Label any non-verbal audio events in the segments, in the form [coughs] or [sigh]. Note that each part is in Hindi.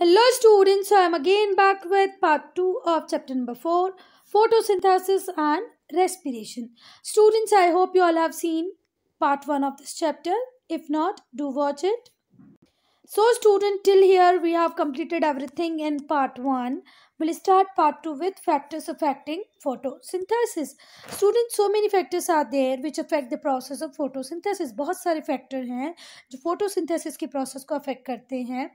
Hello students, So I am again back with part 2 of chapter number 4, photosynthesis and respiration. Students, I hope you all have seen part 1 of this chapter. If not, do watch it. So student, till here we have completed everything in part 1. We'll start part 2 with factors affecting photosynthesis. Students, so many factors are there which affect the process of photosynthesis. bahut sare factor hain jo photosynthesis ki process ko affect karte hain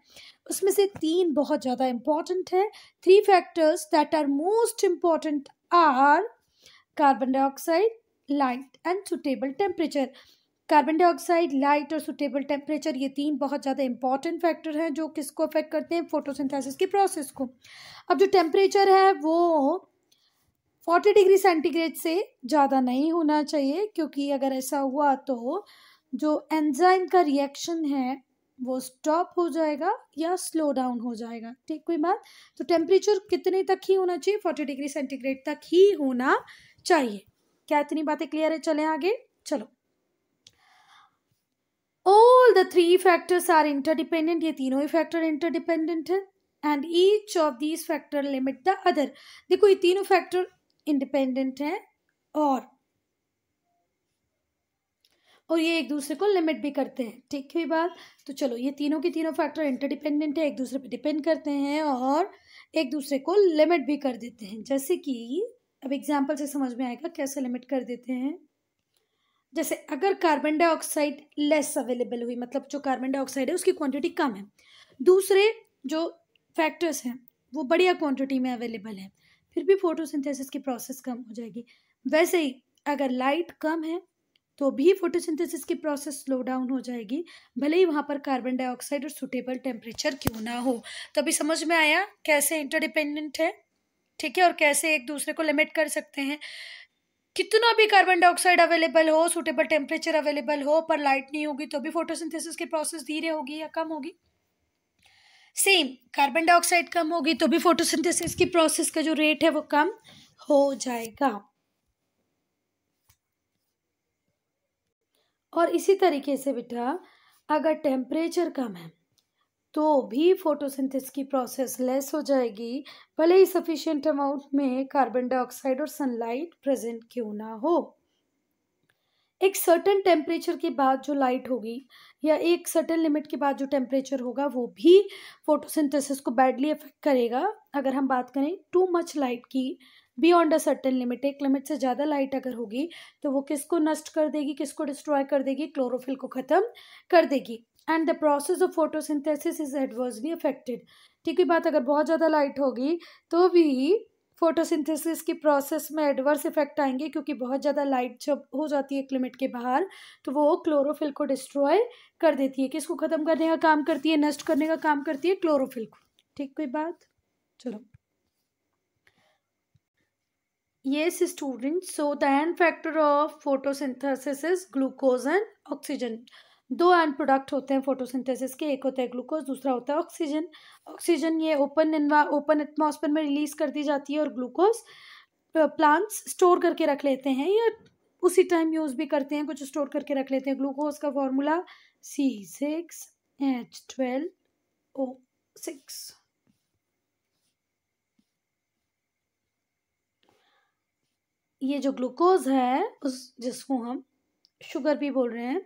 usme se teen bahut zyada important है Three factors that are most important are carbon dioxide, light and suitable temperature. Carbon dioxide light और सुटेबल टेम्परेचर ये तीन बहुत ज़्यादा इंपॉर्टेंट फैक्टर हैं जो किसको अफेक्ट करते हैं फोटोसिंथेसिस की प्रोसेस को अब जो टेम्परेचर है वो फोर्टी डिग्री सेंटीग्रेड से ज़्यादा नहीं होना चाहिए क्योंकि अगर ऐसा हुआ तो जो एंजाइम का रिएक्शन है वो स्टॉप हो जाएगा या स्लो डाउन हो जाएगा ठीक कोई बात तो टेम्परेचर कितने तक ही होना चाहिए फोर्टी डिग्री सेंटीग्रेड तक ही होना चाहिए क्या इतनी बातें क्लियर है चलें आगे चलो all the three factors are interdependent ये तीनों ही फैक्टर इंटरडिपेंडेंट है and each of these factor limit the other देखो ये तीनों फैक्टर इंडिपेंडेंट हैं और और ये एक दूसरे को लिमिट भी करते हैं ठीक है बात तो चलो ये तीनों के तीनों फैक्टर इंटरडिपेंडेंट है एक दूसरे पे डिपेंड करते हैं और एक दूसरे को लिमिट भी कर देते हैं जैसे कि अब एग्जाम्पल से समझ में आएगा कैसे लिमिट कर देते हैं जैसे अगर कार्बन डाइऑक्साइड लेस अवेलेबल हुई मतलब जो कार्बन डाइऑक्साइड है उसकी क्वांटिटी कम है दूसरे जो फैक्टर्स हैं वो बढ़िया क्वांटिटी में अवेलेबल है फिर भी फोटोसिंथेसिस की प्रोसेस कम हो जाएगी वैसे ही अगर लाइट कम है तो भी फोटोसिंथेसिस की प्रोसेस स्लो डाउन हो जाएगी भले ही वहाँ पर कार्बन डाइऑक्साइड और सुटेबल टेम्परेचर क्यों ना हो तो अभी समझ में आया कैसे इंटरडिपेंडेंट है ठीक है और कैसे एक दूसरे को लिमिट कर सकते हैं कितना भी कार्बन डाइऑक्साइड अवेलेबल हो सुटेबल टेम्परेचर अवेलेबल हो पर लाइट नहीं होगी तो भी फोटोसिंथेसिस की प्रोसेस धीरे होगी या कम होगी सेम कार्बन डाइऑक्साइड कम होगी तो भी फोटोसिंथेसिस की प्रोसेस का जो रेट है वो कम हो जाएगा और इसी तरीके से बेटा अगर टेम्परेचर कम है तो भी फोटोसिंथेसिस की प्रोसेस लेस हो जाएगी भले ही सफिशियंट अमाउंट में कार्बन डाइऑक्साइड और सनलाइट प्रेजेंट क्यों ना हो एक सर्टन टेम्परेचर के बाद जो लाइट होगी या एक सर्टन लिमिट के बाद जो टेम्परेचर होगा वो भी फोटोसिंथेसिस को बैडली इफेक्ट करेगा अगर हम बात करें टू मच लाइट की बियॉन्ड अ सर्टन लिमिट एक लिमिट से ज़्यादा लाइट अगर होगी तो वो किसको नष्ट कर देगी किसको डिस्ट्रॉय कर देगी क्लोरोफिल को ख़त्म कर देगी and the process of photosynthesis is adversely affected ठीक है बात अगर बहुत ज़्यादा लाइट होगी तो भी फोटोसिंथेसिस की प्रोसेस में एडवर्स इफेक्ट आएंगे क्योंकि बहुत ज़्यादा लाइट जब हो जाती है एक लिमिट के बाहर तो वो क्लोरोफिल को डिस्ट्रॉय कर देती है किसको ख़त्म करने का काम करती है नष्ट करने का काम करती है क्लोरोफिल को ठीक कोई बात चलो ये student so the end factor of photosynthesis is glucose दो एंड प्रोडक्ट होते हैं फोटोसिंथेसिस के एक होता है ग्लूकोज दूसरा होता है ऑक्सीजन ऑक्सीजन ये ओपन इनवा ओपन एटमोसफेयर में रिलीज कर दी जाती है और ग्लूकोज प्लांट्स स्टोर करके रख लेते हैं या उसी टाइम यूज़ भी करते हैं कुछ स्टोर करके रख लेते हैं ग्लूकोज का formula C six H twelve O six ये जो ग्लूकोज है उस जिसको हम शुगर भी बोल रहे हैं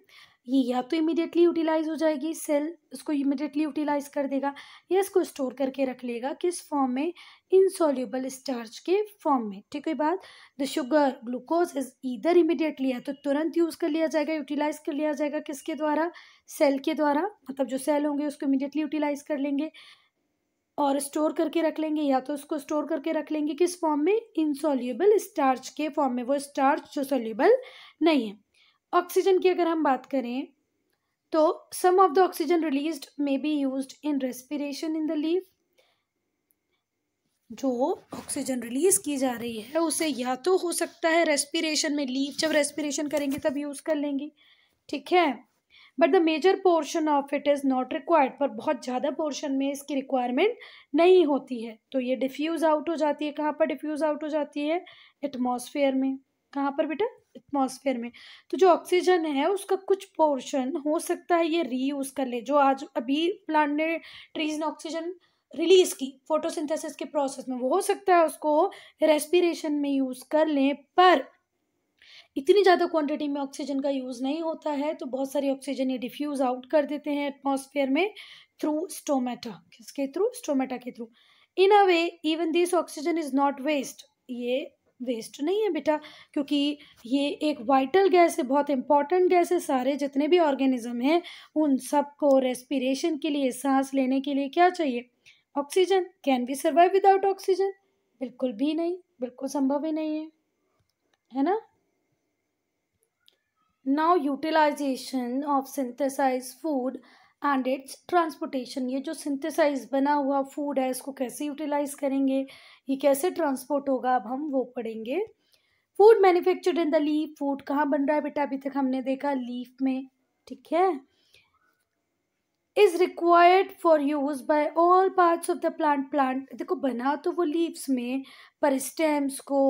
ये या तो इमीडिएटली यूटिलाइज हो जाएगी सेल इसको इमीडिएटली यूटिलाइज कर देगा या इसको स्टोर करके रख लेगा किस फॉर्म में इनसॉल्यूबल स्टार्च के फॉर्म में ठीक है बात द शुगर ग्लूकोज इज इधर इमीडिएटली है तो तुरंत यूज़ कर लिया जाएगा यूटिलाइज कर लिया जाएगा किसके द्वारा सेल के द्वारा मतलब जो सेल होंगे उसको इमीडिएटली यूटिलाइज कर लेंगे और स्टोर करके रख लेंगे या तो उसको स्टोर करके रख लेंगे किस फॉर्म में इनसॉल्यूबल स्टार्च के फॉर्म में वो स्टार्च जो सोल्यूबल नहीं है ऑक्सीजन की अगर हम बात करें तो some of the oxygen release may be use in respiration in the leaf जो ऑक्सीजन रिलीज की जा रही है उसे या तो हो सकता है रेस्पिरेशन में लीव जब रेस्पिरेशन करेंगे तब यूज़ कर लेंगे ठीक है but the major portion of it is not required पर बहुत ज़्यादा पोर्शन में इसकी रिक्वायरमेंट नहीं होती है तो ये डिफ्यूज़ आउट हो जाती है कहाँ पर डिफ्यूज़ आउट हो जाती है एटमॉस्फेयर में कहाँ पर बेटा एटमॉस्फेयर में तो जो ऑक्सीजन है उसका कुछ पोर्शन हो सकता है ये रीयूज कर ले जो आज अभी प्लांट ने ट्रीज ने ऑक्सीजन रिलीज की फोटोसिंथेसिस के प्रोसेस में वो हो सकता है उसको रेस्पिरेशन में यूज़ कर लें पर इतनी ज़्यादा क्वांटिटी में ऑक्सीजन का यूज़ नहीं होता है तो बहुत सारी ऑक्सीजन ये डिफ्यूज़ आउट कर देते हैं एटमॉस्फेयर में थ्रू स्टोमेटा किसके थ्रू स्टोमेटा के through in a way even this oxygen is not waste ये वेस्ट नहीं है बेटा क्योंकि ये एक वाइटल गैस है बहुत इंपॉर्टेंट गैस है सारे जितने भी ऑर्गेनिज्म हैं उन सब को रेस्पिरेशन के लिए सांस लेने के लिए क्या चाहिए oxygen can be survive without oxygen बिल्कुल भी नहीं बिल्कुल संभव ही नहीं है है ना now utilisation of synthesise food and its transportation ये जो सिंथेसाइज बना हुआ फूड है इसको कैसे यूटिलाइज करेंगे ये कैसे ट्रांसपोर्ट होगा अब हम वो पढ़ेंगे food manufactured in the leaf food कहाँ बन रहा है बेटा अभी तक हमने देखा लीफ में ठीक है is required for use by all parts of the plant plant देखो बना तो वो लीव्स में पर स्टेम्स को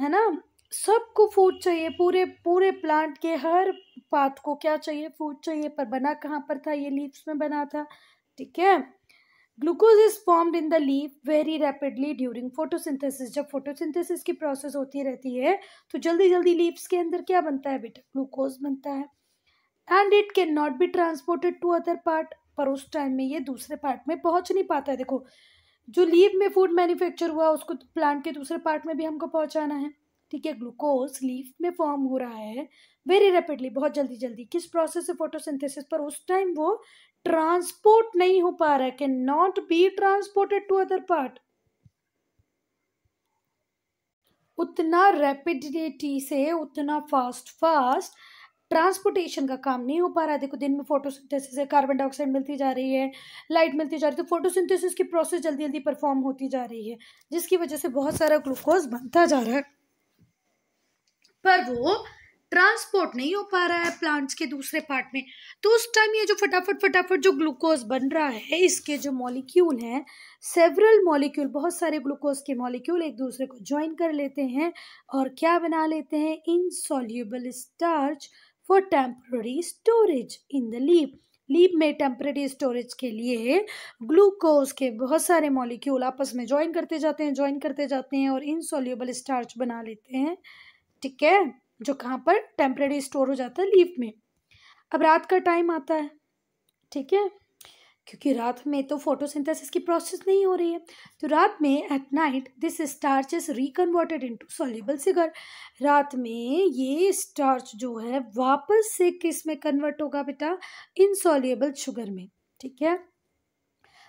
है ना सबको फूड चाहिए पूरे पूरे प्लांट के हर पात को क्या चाहिए फूड चाहिए पर बना कहाँ पर था ये लीव्स में बना था ठीक है glucose is formed in the leaf very rapidly during photosynthesis जब फोटोसिंथेसिस की प्रोसेस होती रहती है तो जल्दी जल्दी लीव्स के अंदर क्या बनता है बेटा ग्लूकोज बनता है and it can not be transported to other part पर उस टाइम में ये दूसरे पार्ट में पहुंच नहीं पाता है देखो जो लीव में फूड मैन्युफैक्चर हुआ उसको प्लांट के दूसरे पार्ट में भी हमको पहुंचाना है ठीक है ग्लूकोज लीफ में फॉर्म हो रहा है वेरी रैपिडली बहुत जल्दी जल्दी किस प्रोसेस से फोटोसिंथेसिस पर उस टाइम वो ट्रांसपोर्ट नहीं हो पा रहा है can not be transported to other part उतना रैपिडिटी से उतना फास्ट फास्ट ट्रांसपोर्टेशन का काम नहीं हो पा रहा है देखो दिन में फोटोसिंथेसिस है कार्बन डाइऑक्साइड मिलती जा रही है लाइट मिलती जा रही है तो फोटोसिंथेसिस की प्रोसेस जल्दी जल्दी परफॉर्म होती जा रही है जिसकी वजह से बहुत सारा ग्लूकोज बनता जा रहा है पर वो ट्रांसपोर्ट नहीं हो पा रहा है प्लांट्स के दूसरे पार्ट में तो उस टाइम ये जो फटाफट फटाफट जो ग्लूकोज बन रहा है इसके जो मॉलिक्यूल हैं सेवरल मॉलिक्यूल बहुत सारे ग्लूकोज के मॉलिक्यूल एक दूसरे को ज्वाइन कर लेते हैं और क्या बना लेते हैं insoluble starch for temporary storage in the leaf leaf में टेम्प्रेरी स्टोरेज के लिए ग्लूकोज के बहुत सारे मॉलिक्यूल आपस में ज्वाइन करते जाते हैं ज्वाइन करते जाते हैं और इनसॉल्यूबल स्टार्च बना लेते हैं ठीक है जो कहाँ पर टेम्प्रेरी स्टोर हो जाता है लीव में अब रात का टाइम आता है ठीक है क्योंकि रात में तो फोटोसिंथेसिस की प्रोसेस नहीं हो रही है तो रात में at night this starch is reconverted into soluble sugar रात में ये स्टार्च जो है वापस से किस में कन्वर्ट होगा बेटा इनसॉल्यूबल शुगर में ठीक है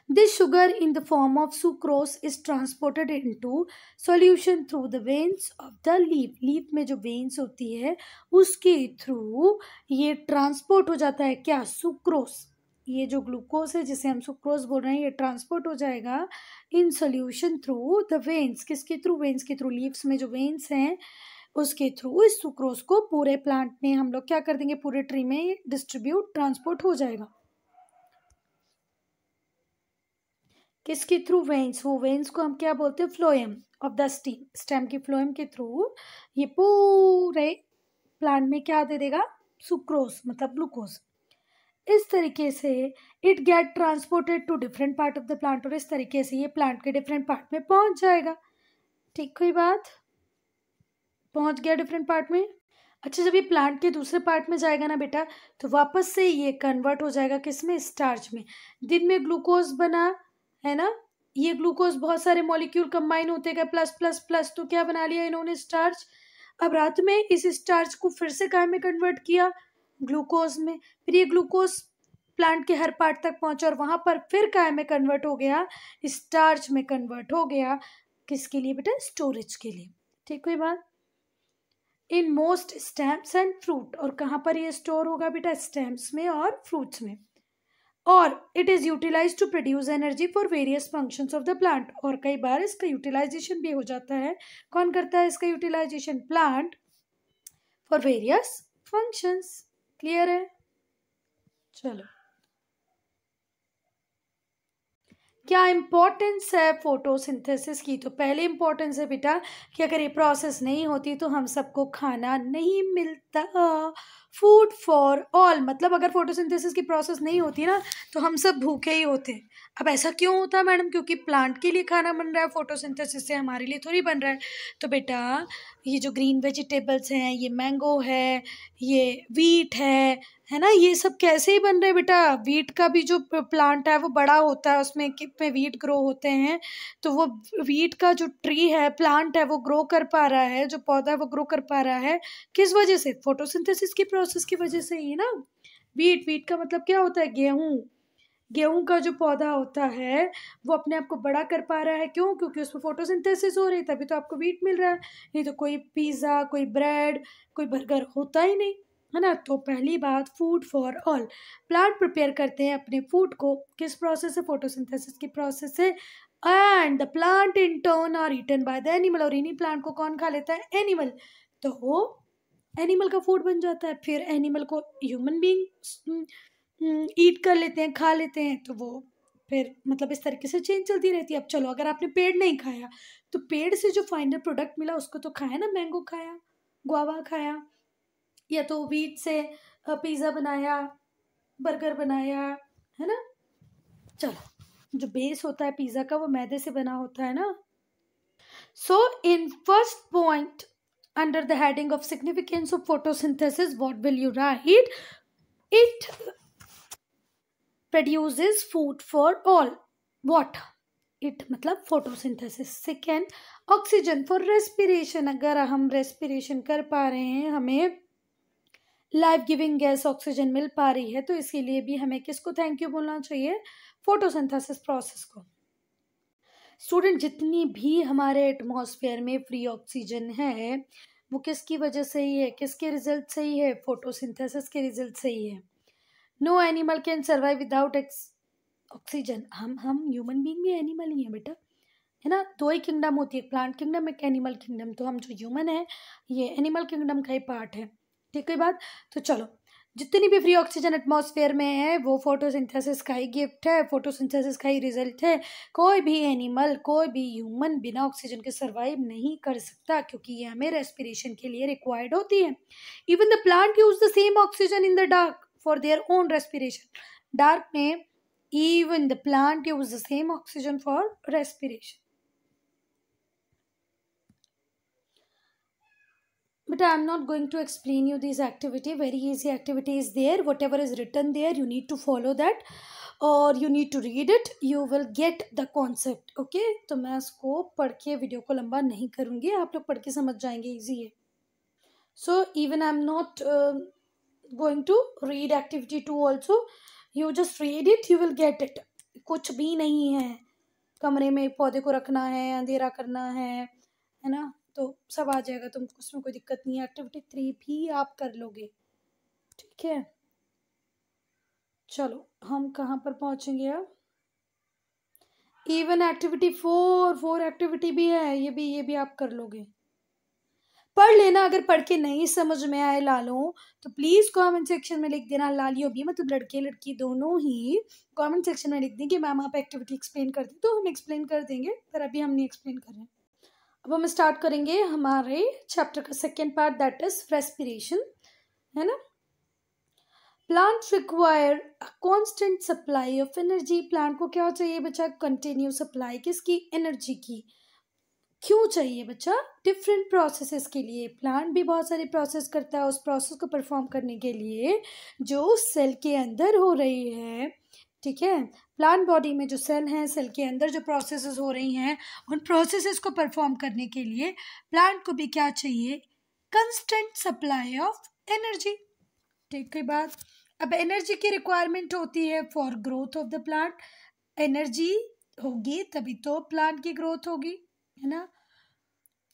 This sugar in the form of sucrose is transported into solution through the veins of the leaf. Leaf में जो veins होती है उसके through ये transport हो जाता है क्या sucrose ये जो ग्लूकोज है जिसे हम सुक्रोज बोल रहे हैं ये ट्रांसपोर्ट हो जाएगा in solution through the veins किसके थ्रू वेन्स के थ्रू लीव्स में जो वेन्स हैं उसके थ्रू इस सुक्रोज को पूरे प्लांट में हम लोग क्या कर देंगे पूरे ट्री में डिस्ट्रीब्यूट ट्रांसपोर्ट हो जाएगा किसके थ्रू वेंस वो वेंस को हम क्या बोलते हैं phloem of the steam stem के फ्लोएम के थ्रू ये पूरे प्लांट में क्या दे देगा सुक्रोज मतलब ग्लूकोज इस तरीके से it get transported to different part of the plant और इस तरीके से ये प्लांट के डिफरेंट पार्ट में पहुंच जाएगा ठीक हुई बात पहुंच गया डिफरेंट पार्ट में अच्छा जब ये प्लांट के दूसरे पार्ट में जाएगा ना बेटा तो वापस से ये कन्वर्ट हो जाएगा किस में स्टार्च में दिन में ग्लूकोज बना है ना ये ग्लूकोज बहुत सारे मॉलिक्यूल कंबाइन होते गए प्लस प्लस प्लस तो क्या बना लिया इन्होंने स्टार्च अब रात में इस स्टार्च को फिर से काय में कन्वर्ट किया ग्लूकोज में फिर ये ग्लूकोज प्लांट के हर पार्ट तक पहुंचा और वहाँ पर फिर काय में कन्वर्ट हो गया स्टार्च में कन्वर्ट हो गया किसके लिए बेटा स्टोरेज के लिए ठीक हुई बात in most stems and fruit और कहाँ पर ये स्टोर होगा बेटा स्टैम्प्स में और फ्रूट्स में और it is utilise to produce energy for various functions of the plant और कई बार इसका यूटिलाइजेशन भी हो जाता है कौन करता है इसका utilisation plant for various functions clear है चलो क्या इम्पोर्टेंस है फोटोसिंथेसिस की तो पहले इम्पोर्टेंस है बेटा कि अगर ये प्रोसेस नहीं होती तो हम सबको खाना नहीं मिलता फूड फॉर ऑल मतलब अगर फोटोसिंथेसिस की प्रोसेस नहीं होती ना तो हम सब भूखे ही होते अब ऐसा क्यों होता है मैडम क्योंकि प्लांट के लिए खाना बन रहा है फोटोसिंथेसिस से हमारे लिए थोड़ी बन रहा है तो बेटा ये जो ग्रीन वेजिटेबल्स हैं ये मैंगो है ये वीट है है ना ये सब कैसे ही बन रहे हैं बेटा वीट का भी जो प्लांट है वो बड़ा होता है उसमें किप में वीट ग्रो होते हैं तो वो वीट का जो ट्री है प्लांट है वो ग्रो कर पा रहा है जो पौधा है वो ग्रो कर पा रहा है किस वजह से फोटोसिंथेसिस की प्रोसेस की वजह से ही ना वीट वीट का मतलब क्या होता है गेहूँ गेहूं का जो पौधा होता है वो अपने आप को बड़ा कर पा रहा है क्यों क्योंकि उसमें फोटोसिंथेसिस हो रही है तभी तो आपको वीट मिल रहा है नहीं तो कोई पिज़्ज़ा कोई ब्रेड कोई बर्गर होता ही नहीं है ना तो पहली बात food for all plant prepare करते हैं अपने फूड को किस प्रोसेस से फोटोसिंथेसिस की प्रोसेस से and the plant in turn are return by the animal और इन्हीं प्लांट को कौन खा लेता है एनिमल तो एनिमल का फूड बन जाता है फिर एनिमल को ह्यूमन बींग ईट हम्म, कर लेते हैं खा लेते हैं तो वो फिर मतलब इस तरीके से चेंज चलती रहती है अब चलो अगर आपने पेड़ नहीं खाया तो पेड़ से जो फाइनल प्रोडक्ट मिला उसको तो खाया ना मैंगो खाया गुआवा खाया या तो वीट से पिज़्ज़ा बनाया बर्गर बनाया है ना चलो जो बेस होता है पिज़्ज़ा का वो मैदे से बना होता है ना so in first point under the heading of significance of photosynthesis what will you write it produces food for all what it मतलब photosynthesis second oxygen for respiration अगर हम respiration कर पा रहे हैं हमें लाइफ गिविंग गैस ऑक्सीजन मिल पा रही है तो इसके लिए भी हमें किसको थैंक यू बोलना चाहिए फोटोसिंथेसिस प्रोसेस को स्टूडेंट जितनी भी हमारे एटमॉस्फेयर में फ्री ऑक्सीजन है वो किसकी वजह से ही है किसके रिजल्ट से ही है फोटोसिंथेसिस के रिजल्ट से ही है no animal can survive without ex oxygen हम हम ह्यूमन बींग भी एनिमल ही हैं बेटा है ना दो ही किंगडम होती है प्लांट किंगडम एक एनिमल किंगडम तो हम जो ह्यूमन है ये एनिमल किंगडम का ही पार्ट है ठीक है बात तो चलो जितनी भी फ्री ऑक्सीजन एटमॉस्फेयर में है वो फोटोसिंथेसिस का ही गिफ्ट है फोटोसिंथेसिस का ही रिजल्ट है कोई भी एनिमल कोई भी ह्यूमन बिना ऑक्सीजन के सर्वाइव नहीं कर सकता क्योंकि ये हमें रेस्पिरेशन के लिए रिक्वायर्ड होती है even the plant use the same oxygen in the dark for their own respiration. Dark may even the plant use the same oxygen for respiration. But I am not going to explain you this activity. Very easy activity is there. Whatever is written there, you need to follow that और you need to read it you will get the concept okay तो मैं इसको पढ़ के वीडियो को लंबा नहीं करूँगी आप लोग पढ़ के समझ जाएंगे ईजी है so even I am not going to read activity two also you just read it you will get it कुछ भी नहीं है कमरे में पौधे को रखना है अंधेरा करना है है ना तो सब आ जाएगा तुम उसमें कोई दिक्कत नहीं है एक्टिविटी थ्री भी आप कर लोगे ठीक है चलो हम कहाँ पर पहुँचेंगे अब even activity four four activity भी है ये भी ये भी आप कर लोगे पढ़ लेना अगर पढ़ के नहीं समझ में आए लालों तो प्लीज़ कमेंट सेक्शन में लिख देना लालियों भी मतलब लड़के लड़की दोनों ही कमेंट सेक्शन में लिख दें कि मैम आप एक्टिविटी एक्सप्लेन कर दें तो हम एक्सप्लेन कर देंगे पर अभी हम नहीं एक्सप्लेन कर रहे हैं अब हम स्टार्ट करेंगे हमारे चैप्टर का second part that is respiration है ना plant require a constant supply of energy plant को क्या चाहिए बच्चा कंटिन्यू सप्लाई किसकी एनर्जी की क्यों चाहिए बच्चा डिफरेंट प्रोसेसेस के लिए प्लांट भी बहुत सारे प्रोसेस करता है उस प्रोसेस को परफॉर्म करने के लिए जो उस सेल के अंदर हो रही है ठीक है प्लांट बॉडी में जो सेल हैं सेल के अंदर जो प्रोसेसेस हो रही हैं उन प्रोसेसेस को परफॉर्म करने के लिए प्लांट को भी क्या चाहिए कंस्टेंट सप्लाई ऑफ एनर्जी ठीक है बात अब एनर्जी की रिक्वायरमेंट होती है for growth of the plant energy होगी तभी तो प्लांट की ग्रोथ होगी है ना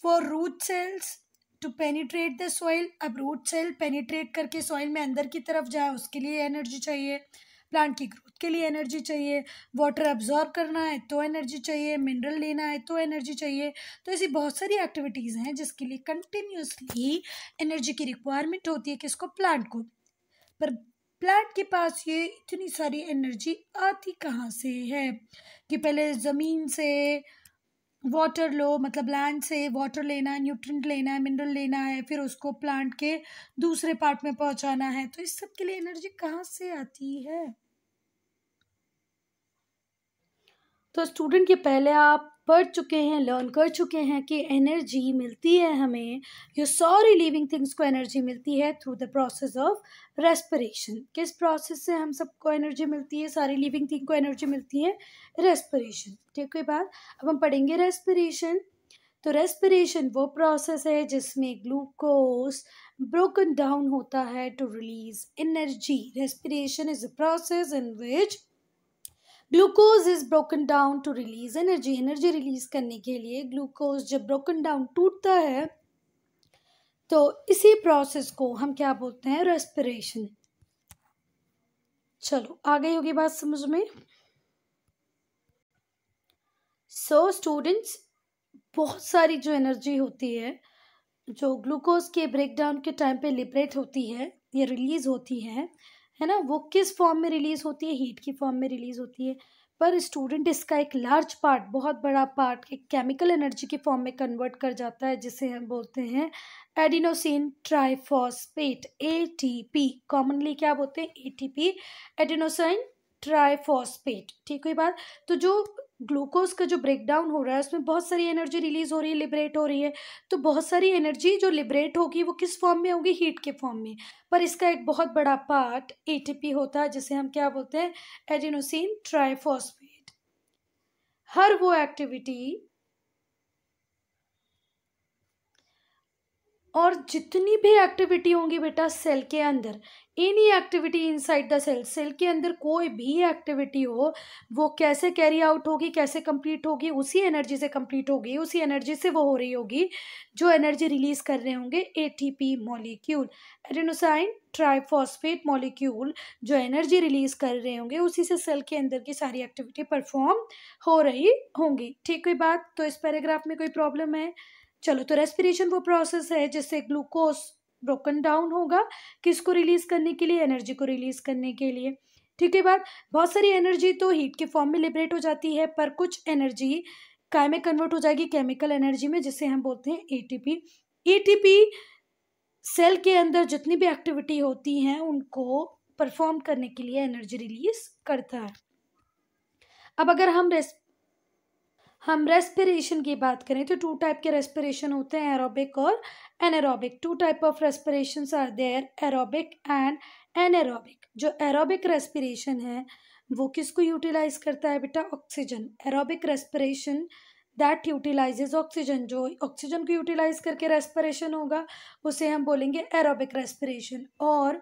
for root cells to penetrate the soil अब रूट सेल पेनीट्रेट करके सॉइल में अंदर की तरफ जाए उसके लिए एनर्जी चाहिए प्लांट की ग्रोथ के लिए एनर्जी चाहिए वाटर अब्जॉर्ब करना है तो एनर्जी चाहिए मिनरल लेना है तो एनर्जी चाहिए तो ऐसी बहुत सारी एक्टिविटीज़ हैं जिसके लिए कंटिन्यूसली एनर्जी की रिक्वायरमेंट होती है किसको प्लांट को पर प्लांट के पास ये इतनी सारी एनर्जी आती कहाँ से है कि पहले ज़मीन से वाटर लो मतलब लैंड से वाटर लेना है न्यूट्रेंट लेना है मिनरल लेना है फिर उसको प्लांट के दूसरे पार्ट में पहुंचाना है तो इस सब के लिए एनर्जी कहाँ से आती है तो स्टूडेंट के पहले आप पढ़ चुके हैं लर्न कर चुके हैं कि एनर्जी मिलती है हमें जो सॉरी लिविंग थिंग्स को एनर्जी मिलती है through the process of respiration किस प्रोसेस से हम सबको एनर्जी मिलती है सारी लिविंग थिंग को एनर्जी मिलती है रेस्परेशन ठीक है बात अब हम पढ़ेंगे रेस्परेशन तो रेस्परेशन वो प्रोसेस है जिसमें ग्लूकोज ब्रोकन डाउन होता है to release energy respiration is a process in which glucose is broken down to release energy energy release करने के लिए ग्लूकोज जब ब्रोकन डाउन टूटता है तो इसी प्रोसेस को हम क्या बोलते हैं रेस्पिरेशन चलो आ गई होगी बात समझ में सो so, स्टूडेंट्स बहुत सारी जो एनर्जी होती है जो ग्लूकोज के ब्रेकडाउन के टाइम पे लिबरेट होती है या रिलीज़ होती है है ना वो किस फॉर्म में रिलीज़ होती है हीट की फॉर्म में रिलीज़ होती है पर स्टूडेंट इसका एक लार्ज पार्ट बहुत बड़ा पार्ट एक केमिकल एनर्जी के फॉर्म में कन्वर्ट कर जाता है जिसे हम बोलते हैं एडिनोसिन ट्राइफॉस्पेट पी कॉमनली क्या बोलते हैं A T P adenosine triphosphate ठीक हुई बात तो जो ग्लूकोज का जो ब्रेकडाउन हो रहा है उसमें बहुत सारी एनर्जी रिलीज हो रही है लिबरेट हो रही है तो बहुत सारी एनर्जी जो लिबरेट होगी वो किस फॉर्म में होगी हीट के फॉर्म में पर इसका एक बहुत बड़ा पार्ट पी होता है जिसे हम क्या बोलते हैं एडिनोसिन ट्राइफॉस्पेट हर वो एक्टिविटी और जितनी भी एक्टिविटी होंगी बेटा सेल के अंदर any activity inside the cell cell के अंदर कोई भी एक्टिविटी हो वो कैसे कैरी आउट होगी कैसे कंप्लीट होगी उसी एनर्जी से कंप्लीट होगी उसी एनर्जी से वो हो रही होगी जो एनर्जी रिलीज कर रहे होंगे ATP molecule adenosine triphosphate molecule जो एनर्जी रिलीज कर रहे होंगे उसी से सेल के अंदर की सारी एक्टिविटी परफॉर्म हो रही होंगी ठीक कोई बात तो इस पैराग्राफ में कोई प्रॉब्लम है चलो तो रेस्पिरेशन वो प्रोसेस है जिससे ग्लूकोज ब्रोकन डाउन होगा किसको रिलीज़ करने के लिए एनर्जी को रिलीज़ करने के लिए ठीक है बात बहुत सारी एनर्जी तो हीट के फॉर्म में लिबरेट हो जाती है पर कुछ एनर्जी काय में कन्वर्ट हो जाएगी केमिकल एनर्जी में जिसे हम बोलते हैं एटीपी एटीपी सेल के अंदर जितनी भी एक्टिविटी होती हैं उनको परफॉर्म करने के लिए एनर्जी रिलीज करता है अब अगर हम रेस्प हम रेस्पिरेशन की बात करें तो टू टाइप के रेस्पिरेशन होते हैं एरोबिक और anaerobic two type of respiration are there aerobic and anaerobic जो एरोबिक रेस्पिरेशन है वो किसको यूटिलाइज करता है बेटा oxygen aerobic respiration that utilizes oxygen जो ऑक्सीजन को यूटिलाइज करके रेस्पिरेशन होगा उसे हम बोलेंगे एरोबिक रेस्पिरेशन और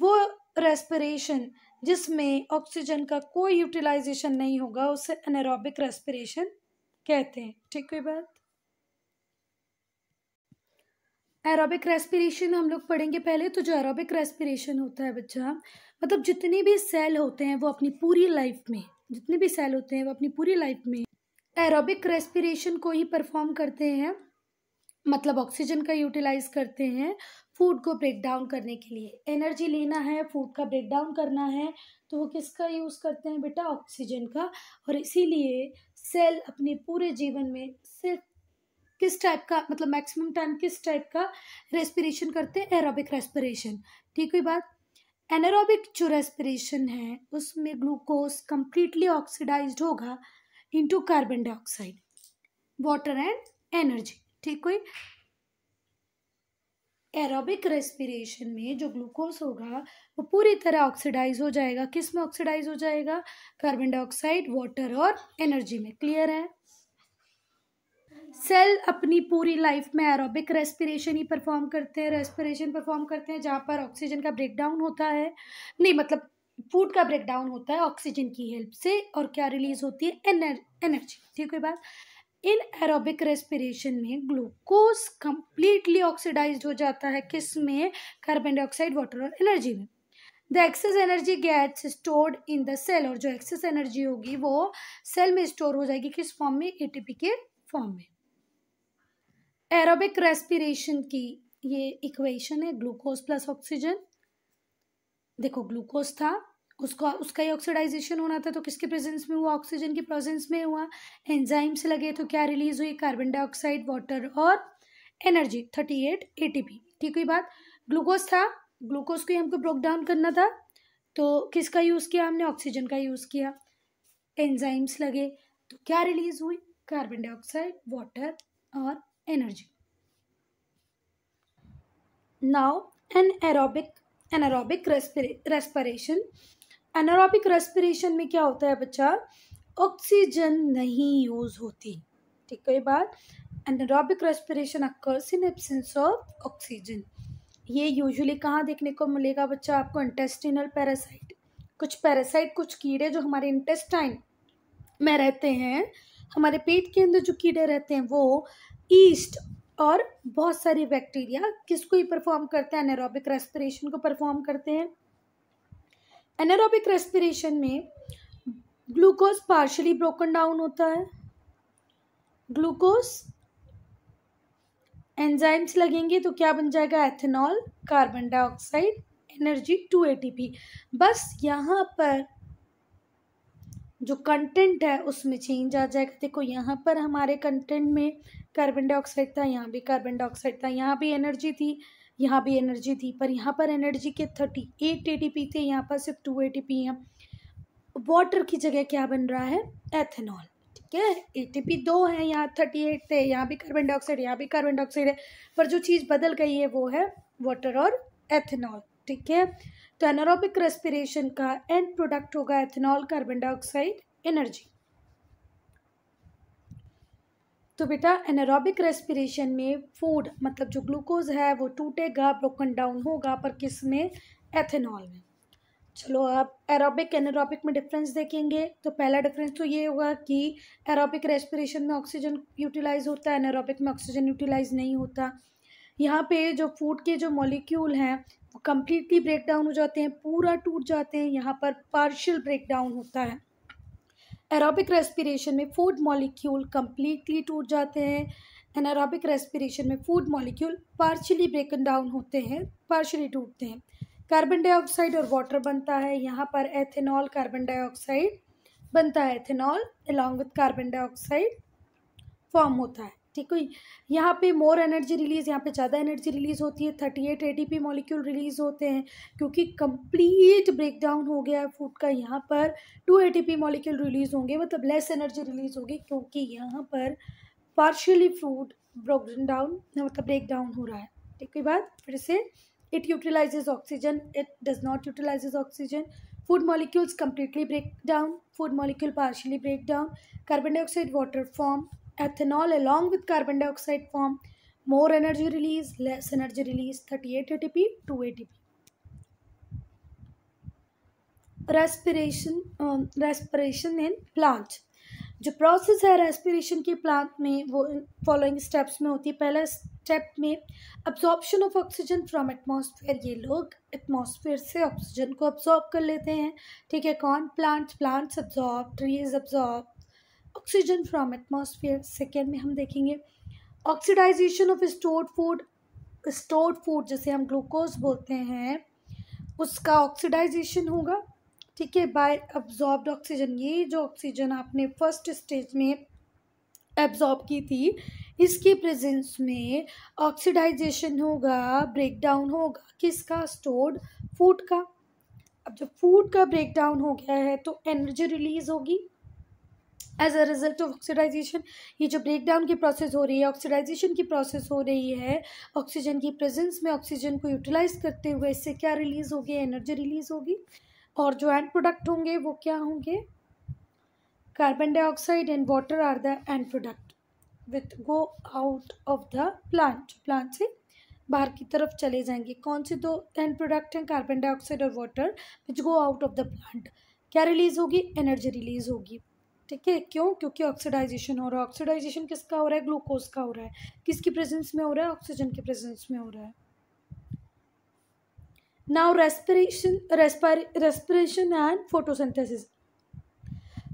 वो रेस्पिरेशन जिसमें ऑक्सीजन का कोई यूटिलाइजेशन नहीं होगा उसे एनारोबिक रेस्पिरेशन कहते हैं ठीक हुई बात एरोबिक रेस्पिरेशन हम लोग पढ़ेंगे पहले तो जो एरोबिक रेस्पिरेशन होता है बच्चा मतलब जितने भी सेल होते हैं वो अपनी पूरी लाइफ में जितने भी सेल होते हैं वो अपनी पूरी लाइफ में एरोबिक रेस्पिरेशन को ही परफॉर्म करते हैं मतलब ऑक्सीजन का यूटिलाइज करते हैं फूड को ब्रेक डाउन करने के लिए एनर्जी लेना है फूड का ब्रेक डाउन करना है तो वो किसका यूज़ करते हैं बेटा ऑक्सीजन का और इसीलिए सेल अपने पूरे जीवन में सिर्फ किस टाइप का मतलब मैक्सिमम टाइम किस टाइप का रेस्पिरेशन करते हैं एरोबिक रेस्पिरेशन ठीक हुई बात एनारोबिक जो रेस्पिरेशन है उसमें ग्लूकोज कम्प्लीटली ऑक्सीडाइज होगा into carbon dioxide water and energy ठीक हुई एरोबिक रेस्पिरेशन में जो ग्लूकोज होगा वो पूरी तरह ऑक्सीडाइज हो जाएगा किस में ऑक्सीडाइज हो जाएगा कार्बन डाइऑक्साइड वाटर और एनर्जी में क्लियर है सेल अपनी पूरी लाइफ में एरोबिक रेस्पिरेशन ही परफॉर्म करते हैं रेस्पिरेशन परफॉर्म करते हैं जहाँ पर ऑक्सीजन का ब्रेकडाउन होता है नहीं मतलब फूड का ब्रेकडाउन होता है ऑक्सीजन की हेल्प से और क्या रिलीज होती है एनर्जी ठीक है बात इन एरोबिक रेस्पिरेशन में ग्लूकोज कंप्लीटली ऑक्सीडाइज हो जाता है किस में कार्बन डाइऑक्साइड वाटर और एनर्जी में the excess energy gets stored in the cell और जो एक्सेस एनर्जी होगी वो सेल में स्टोर हो जाएगी किस फॉर्म में एटीपी के फॉर्म में एरोबिक रेस्पिरेशन की ये इक्वेशन है ग्लूकोज प्लस ऑक्सीजन देखो ग्लूकोज था उसको उसका ही ऑक्सीडाइजेशन होना था तो किसके प्रेजेंस में हुआ ऑक्सीजन के प्रेजेंस में हुआ एंजाइम्स लगे तो क्या रिलीज हुई कार्बन डाइऑक्साइड वाटर और एनर्जी थर्टी एट ए ठीक हुई बात ग्लूकोज था ग्लूकोज को हमको ब्रोक डाउन करना था तो किसका यूज़ किया हमने ऑक्सीजन का यूज़ किया एंजाइम्स लगे तो क्या रिलीज हुई कार्बन डाइऑक्साइड वाटर और energy now an aerobic anaerobic respiration anaerobic respiration में क्या होता है बच्चा ऑक्सीजन नहीं यूज होती ठीक है बात anaerobic respiration occurs in absence of oxygen ये यूजुअली कहाँ देखने को मिलेगा बच्चा आपको इंटेस्टिनल पैरासाइट कुछ पैरासाइट कुछ कीड़े जो हमारे इंटेस्टाइन में रहते हैं हमारे पेट के अंदर जो कीड़े रहते हैं वो ईस्ट और बहुत सारे बैक्टीरिया किसको ही परफॉर्म करते हैं एनारोबिक रेस्पिरेशन को परफॉर्म करते हैं एनारोबिक रेस्पिरेशन में ग्लूकोज पार्शली ब्रोकन डाउन होता है ग्लूकोज एंजाइम्स लगेंगे तो क्या बन जाएगा ethanol carbon dioxide energy two ATP बस यहाँ पर जो कंटेंट है उसमें चेंज आ जाएगा देखो यहाँ पर हमारे कंटेंट में कार्बन डाइऑक्साइड था यहाँ भी कार्बन डाइऑक्साइड था यहाँ भी एनर्जी थी यहाँ भी एनर्जी थी पर यहाँ पर एनर्जी के thirty eight A T P थे यहाँ पर सिर्फ टू ए टी पी हैं वाटर की जगह क्या बन रहा है एथेनॉल ठीक है ए टी पी दो है यहाँ थर्टी एट थे यहाँ भी कार्बन डाइऑक्साइड यहाँ भी कार्बन डाइऑक्साइड है पर जो चीज़ बदल गई है वो है वाटर और एथेनॉल ठीक है तो एनारोबिक रेस्पिरेशन का एंड प्रोडक्ट होगा एथेनॉल कार्बन डाइऑक्साइड एनर्जी तो बेटा एनारोबिक रेस्पिरेशन में फूड मतलब जो ग्लूकोज है वो टूटेगा ब्रोकन डाउन होगा पर किस में एथेनॉल में चलो अब एरोबिक एनारोबिक में डिफरेंस देखेंगे तो पहला डिफरेंस तो ये होगा कि एरोबिक रेस्पिरेशन में ऑक्सीजन यूटिलाइज होता है एनारोबिक में ऑक्सीजन यूटिलाइज नहीं होता यहाँ पे जो फूड के जो मॉलिक्यूल हैं वो कम्प्लीटली ब्रेक डाउन हो जाते हैं पूरा टूट जाते हैं यहाँ पर पार्शियल ब्रेक डाउन होता है एरोबिक रेस्पिरेशन में फूड मॉलिक्यूल कम्प्लीटली टूट जाते हैं एनारोबिक रेस्पिरेशन में food molecule partially broken down होते हैं पार्शली टूटते हैं कार्बन डाइऑक्साइड और वाटर बनता है यहाँ पर एथेनॉल कार्बन डाइऑक्साइड बनता है ethanol along with carbon dioxide form होता है ठीक है यहाँ पे मोर एनर्जी रिलीज यहाँ पे ज़्यादा एनर्जी रिलीज होती है thirty eight ATP molecule release होते हैं क्योंकि कंप्लीट ब्रेकडाउन हो गया है फूड का यहाँ पर टू एटीपी मॉलिक्यूल रिलीज होंगे मतलब लेस एनर्जी रिलीज होगी क्योंकि यहाँ पर पार्शियली फूड ब्रोकन डाउन मतलब ब्रेक डाउन हो रहा है ठीक है बात फिर से it utilizes oxygen it does not utilizes oxygen food molecules completely break down food molecule partially break down carbon dioxide water form ethanol along with carbon dioxide form more energy release less energy release 38 atp 2 atp respiration um, respiration in plant जो प्रोसेस है रेस्पिरेशन की प्लांट में वो फॉलोइंग स्टेप्स में होती है पहला स्टेप में absorption of oxygen from atmosphere ये लोग एटमॉस्फेयर से ऑक्सीजन को अब्जॉर्ब कर लेते हैं ठीक है कौन plants plants absorb trees absorb oxygen from atmosphere second में हम देखेंगे oxidization of stored food stored food जैसे हम ग्लूकोज बोलते हैं उसका ऑक्सीडाइजेशन होगा ठीक है बाय अब्जॉर्ब ऑक्सीजन ये जो ऑक्सीजन आपने फर्स्ट स्टेज में एब्जॉर्ब की थी इसके प्रेजेंस में ऑक्सीडाइजेशन होगा ब्रेकडाउन होगा किसका स्टोर्ड फूड का अब जब फूड का ब्रेकडाउन हो गया है तो एनर्जी रिलीज होगी as a result of oxidization ये जो ब्रेकडाउन की प्रोसेस हो रही है ऑक्सीडाइजेशन की प्रोसेस हो रही है ऑक्सीजन की प्रेजेंस में ऑक्सीजन को यूटिलाइज करते हुए इससे क्या रिलीज़ होगी एनर्जी रिलीज़ होगी और जो एंड प्रोडक्ट होंगे वो क्या होंगे carbon dioxide and water are the end product with go out of the plant plant से बाहर की तरफ चले जाएंगे कौन से दो एंड प्रोडक्ट हैं कार्बन डाइऑक्साइड और water which go out of the plant क्या रिलीज़ होगी एनर्जी रिलीज़ होगी ठीक है क्यों क्योंकि ऑक्सीडाइजेशन हो रहा है ऑक्सीडाइजेशन किसका हो रहा है ग्लूकोज का हो रहा है किसकी प्रेजेंस में हो रहा है ऑक्सीजन के प्रेजेंस में हो रहा है now respiration respiration and photosynthesis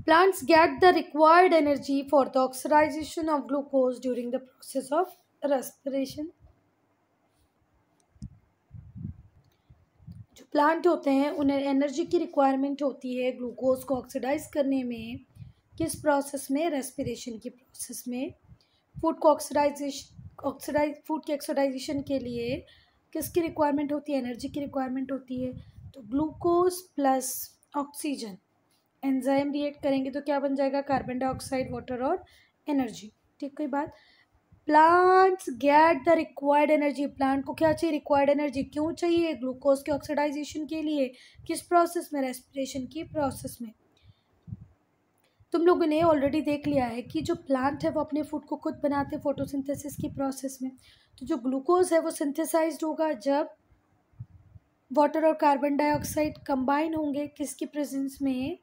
plants get the required energy for the oxidization of glucose during the process of respiration जो प्लांट होते हैं उन्हें एनर्जी की रिक्वायरमेंट होती है ग्लूकोज को ऑक्सीडाइज करने में किस प्रोसेस में रेस्पिरेशन की प्रोसेस में फूड को ऑक्सीडाइजेशन ऑक्सीडाइज फूड के ऑक्सीडाइजेशन के लिए किसकी रिक्वायरमेंट होती है एनर्जी की रिक्वायरमेंट होती है तो glucose plus oxygen enzyme react करेंगे तो क्या बन जाएगा कार्बन डाइऑक्साइड वाटर और एनर्जी ठीक कोई बात plants get the required energy plant को क्या चाहिए रिक्वायर्ड एनर्जी क्यों चाहिए ग्लूकोज के ऑक्सीडाइजेशन के लिए किस प्रोसेस में रेस्पिरेशन की प्रोसेस में तुम लोगों ने ऑलरेडी देख लिया है कि जो प्लांट है वो अपने फूड को खुद बनाते हैं फोटोसिंथेसिस की प्रोसेस में तो जो ग्लूकोज है वो सिंथेसाइज होगा जब वाटर और कार्बन डाइऑक्साइड कंबाइन होंगे किसकी प्रेजेंस में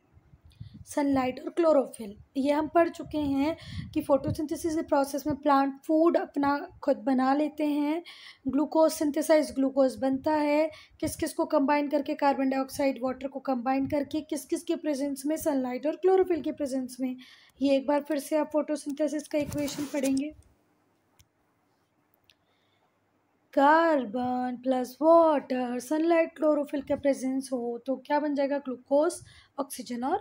सनलाइट और क्लोरोफिल ये हम पढ़ चुके हैं कि फोटोसिंथेसिस के प्रोसेस में प्लांट फूड अपना खुद बना लेते हैं ग्लूकोज सिंथेसाइज ग्लूकोज बनता है किस किस को कंबाइन करके कार्बन डाइऑक्साइड वाटर को कंबाइन करके किस किस के प्रेजेंस में सनलाइट और क्लोरोफिल के प्रेजेंस में ये एक बार फिर से आप फोटोसिंथेसिस का इक्वेशन पढ़ेंगे carbon plus water sunlight chlorophyll का प्रेजेंस हो तो क्या बन जाएगा ग्लूकोज ऑक्सीजन और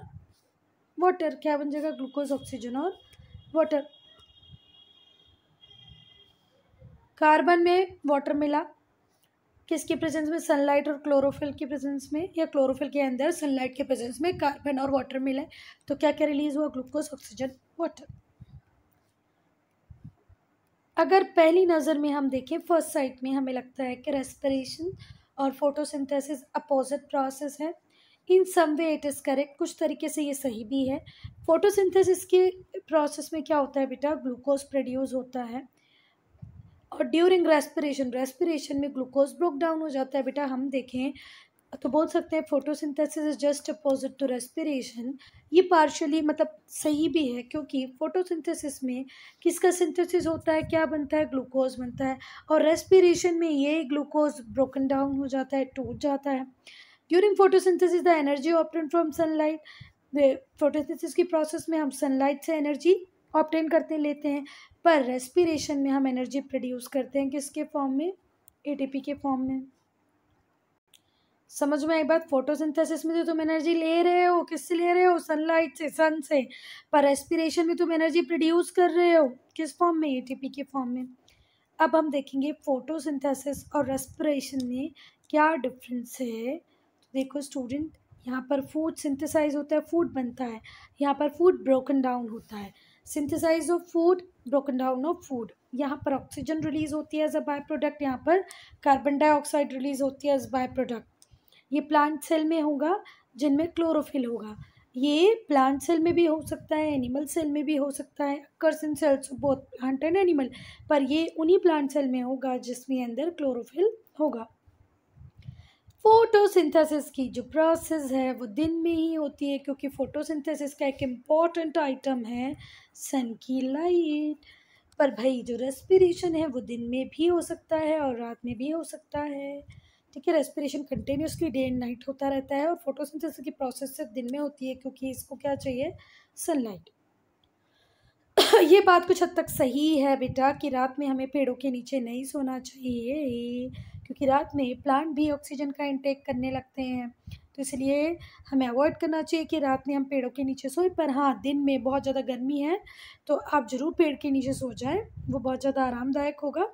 वाटर क्या बन जाएगा ग्लूकोज ऑक्सीजन और वाटर कार्बन में वाटर मिला किसके प्रेजेंस में सनलाइट और क्लोरोफिल के प्रेजेंस में या क्लोरोफिल के अंदर सनलाइट के प्रेजेंस में कार्बन और वाटर मिला तो क्या क्या रिलीज हुआ ग्लूकोज ऑक्सीजन वाटर अगर पहली नज़र में हम देखें फर्स्ट साइट में हमें लगता है कि रेस्पिरेशन और फोटोसिंथेसिस अपोजिट प्रोसेस है in some way it is correct कुछ तरीके से ये सही भी है फोटोसिंथेसिस के प्रोसेस में क्या होता है बेटा ग्लूकोज प्रोड्यूस होता है और ड्यूरिंग रेस्पिरेशन रेस्पिरेशन में ग्लूकोज ब्रोक डाउन हो जाता है बेटा हम देखें तो बोल सकते हैं photosynthesis is just opposite to respiration ये पार्शली मतलब सही भी है क्योंकि फोटोसिंथेसिस में किसका सिंथेसिस होता है क्या बनता है ग्लूकोज बनता है और रेस्पिरेशन में ये ग्लूकोज ब्रोकन डाउन हो जाता है टूट जाता है during photosynthesis the energy obtain from sunlight photosynthesis की प्रोसेस में हम सनलाइट से एनर्जी ऑप्टेन करते लेते हैं पर रेस्पिरेशन में हम एनर्जी प्रोड्यूस करते हैं किसके फॉर्म में एटीपी के फॉर्म में समझ में आई बात फोटोसिंथेसिस में तो तुम एनर्जी ले रहे हो किससे ले रहे हो सनलाइट से सन से पर रेस्पिरेशन में तुम एनर्जी प्रोड्यूस कर रहे हो किस फॉर्म में एटीपी के फॉर्म में अब हम देखेंगे फोटोसिंथेसिस और रेस्पिरेशन में क्या डिफरेंस है देखो स्टूडेंट यहाँ पर फूड सिंथेसाइज होता है फूड बनता है यहाँ पर फूड ब्रोकन डाउन होता है synthesize of food broken down of food यहाँ पर ऑक्सीजन रिलीज होती है एज अ बाय प्रोडक्ट यहाँ पर कार्बन डाइऑक्साइड रिलीज होती है एज बाय प्रोडक्ट ये प्लांट सेल में होगा जिनमें क्लोरोफिल होगा ये प्लांट सेल में भी हो सकता है एनिमल सेल में भी हो सकता है कर्सन cells both plant and animal पर ये उन्हीं प्लांट सेल में होगा जिसमें अंदर क्लोरोफिल होगा फोटोसिंथेसिस की जो प्रोसेस है वो दिन में ही होती है क्योंकि फोटोसिंथेसिस का एक इम्पॉर्टेंट आइटम है सन की लाइट पर भाई जो रेस्पिरेशन है वो दिन में भी हो सकता है और रात में भी हो सकता है ठीक है respiration continuously day and night होता रहता है और फोटोसिंथेसिस की प्रोसेस सिर्फ दिन में होती है क्योंकि इसको क्या चाहिए सनलाइट [coughs] ये बात कुछ हद तक सही है बेटा कि रात में हमें पेड़ों के नीचे नहीं सोना चाहिए क्योंकि रात में प्लांट भी ऑक्सीजन का इंटेक करने लगते हैं तो इसलिए हमें अवॉइड करना चाहिए कि रात में हम पेड़ों के नीचे सोए पर हाँ दिन में बहुत ज़्यादा गर्मी है तो आप ज़रूर पेड़ के नीचे सो जाएं वो बहुत ज़्यादा आरामदायक होगा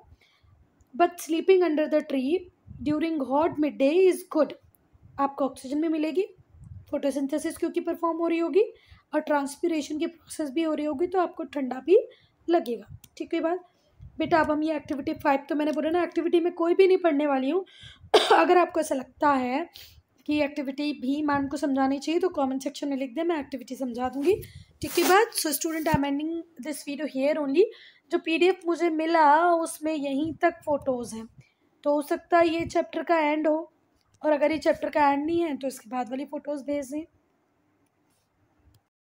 but sleeping under the tree during hot mid day is good आपको ऑक्सीजन भी मिलेगी फोटोसिंथेसिस क्योंकि परफॉर्म हो रही होगी और ट्रांसपीरेशन की प्रोसेस भी हो रही होगी तो आपको ठंडा भी लगेगा ठीक है बात बेटा अब हम ये एक्टिविटी फाइव तो मैंने बोला ना एक्टिविटी में कोई भी नहीं पढ़ने वाली हूँ [coughs] अगर आपको ऐसा लगता है कि एक्टिविटी भी मैम को समझानी चाहिए तो कमेंट सेक्शन में लिख दें मैं एक्टिविटी समझा दूँगी ठीक के बाद so student I am ending this video here only जो पी मुझे मिला उसमें यहीं तक फ़ोटोज़ हैं तो हो सकता है ये चैप्टर का एंड हो और अगर ये चैप्टर का एंड नहीं है तो इसके बाद वाली फ़ोटोज़ भेज दें